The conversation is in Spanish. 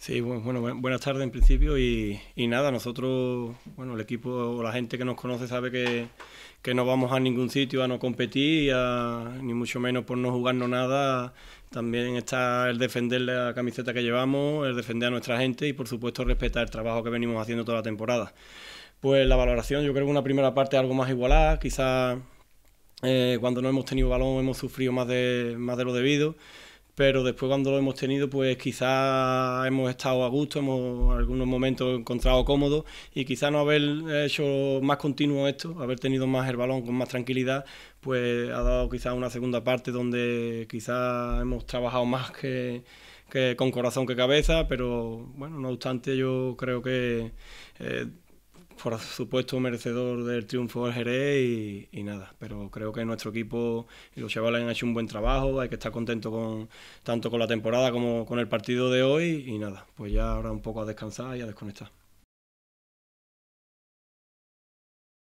Sí, bueno, buenas tardes en principio y, nada, nosotros, bueno, el equipo o la gente que nos conoce sabe que, que, no vamos a ningún sitio a no competir, ni mucho menos por no jugarnos nada. También está el defender la camiseta que llevamos, el defender a nuestra gente y por supuesto respetar el trabajo que venimos haciendo toda la temporada. Pues la valoración, yo creo que una primera parte algo más igualada, quizás eh, cuando no hemos tenido balón hemos sufrido más de, más de lo debido pero después cuando lo hemos tenido, pues quizás hemos estado a gusto, hemos en algunos momentos encontrado cómodo y quizás no haber hecho más continuo esto, haber tenido más el balón con más tranquilidad, pues ha dado quizás una segunda parte donde quizás hemos trabajado más que, con corazón que cabeza, pero bueno, no obstante yo creo que... Eh, por supuesto, merecedor del triunfo del Jerez y, nada. Pero creo que nuestro equipo y los chavales han hecho un buen trabajo, hay que estar contento con, tanto con la temporada como con el partido de hoy y nada, pues ya ahora un poco a descansar y a desconectar.